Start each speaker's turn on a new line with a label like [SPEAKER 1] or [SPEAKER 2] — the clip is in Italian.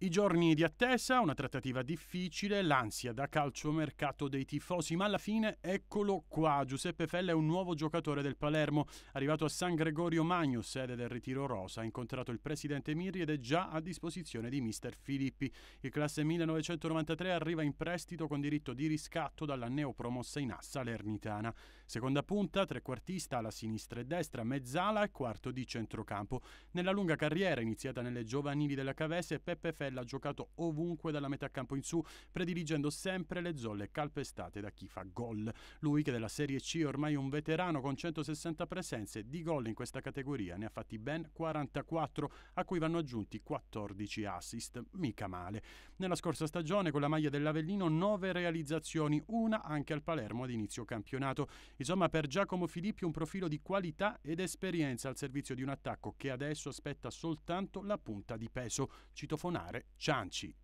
[SPEAKER 1] I giorni di attesa, una trattativa difficile, l'ansia da calcio mercato dei tifosi, ma alla fine eccolo qua. Giuseppe Fella è un nuovo giocatore del Palermo, arrivato a San Gregorio Magno, sede del Ritiro Rosa, ha incontrato il presidente Mirri ed è già a disposizione di mister Filippi. Il classe 1993 arriva in prestito con diritto di riscatto dalla neopromossa in assa Salernitana. Seconda punta, trequartista alla sinistra e destra, mezzala e quarto di centrocampo. Nella lunga carriera iniziata nelle giovanili della Cavese, Peppe Fella Montella ha giocato ovunque dalla metà campo in su, prediligendo sempre le zolle calpestate da chi fa gol. Lui, che della Serie C è ormai un veterano con 160 presenze, di gol in questa categoria ne ha fatti ben 44, a cui vanno aggiunti 14 assist. Mica male. Nella scorsa stagione, con la maglia dell'Avellino, 9 realizzazioni, una anche al Palermo ad inizio campionato. Insomma, per Giacomo Filippi un profilo di qualità ed esperienza al servizio di un attacco che adesso aspetta soltanto la punta di peso. Citofonare Cianci.